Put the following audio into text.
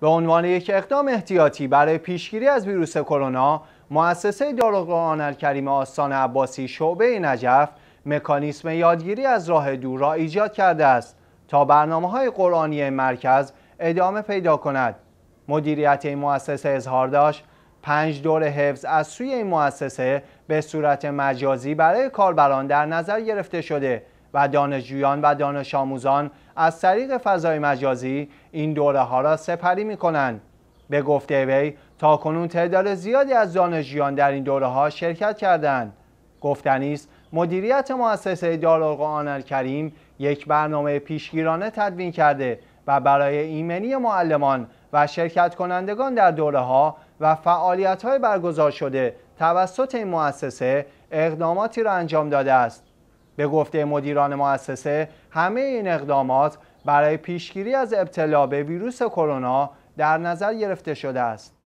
به عنوان یک اقدام احتیاطی برای پیشگیری از ویروس کرونا مؤسسه دارالقرآن الکریم آستان عباسی شعبه نجف مکانیسم یادگیری از راه دور را ایجاد کرده است تا برنامه های قرآنی مرکز ادامه پیدا کند مدیریت این مؤسسه اظهار داشت پنج دور حفظ از سوی این مؤسسه به صورت مجازی برای کاربران در نظر گرفته شده و دانشجویان و دانش آموزان از طریق فضای مجازی این دوره ها را سپری می کنند. به گفته وی تا کنون تعداد زیادی از دانشجویان در این دوره ها شرکت کردند. گفتنی است مدیریت مؤسسه دارالقرآن الکریم یک برنامه پیشگیرانه تدوین کرده و برای ایمنی معلمان و شرکت کنندگان در دوره ها و فعالیت های برگزار شده توسط این مؤسسه اقداماتی را انجام داده است. به گفته مدیران مؤسسه همه این اقدامات برای پیشگیری از ابتلا به ویروس کرونا در نظر گرفته شده است.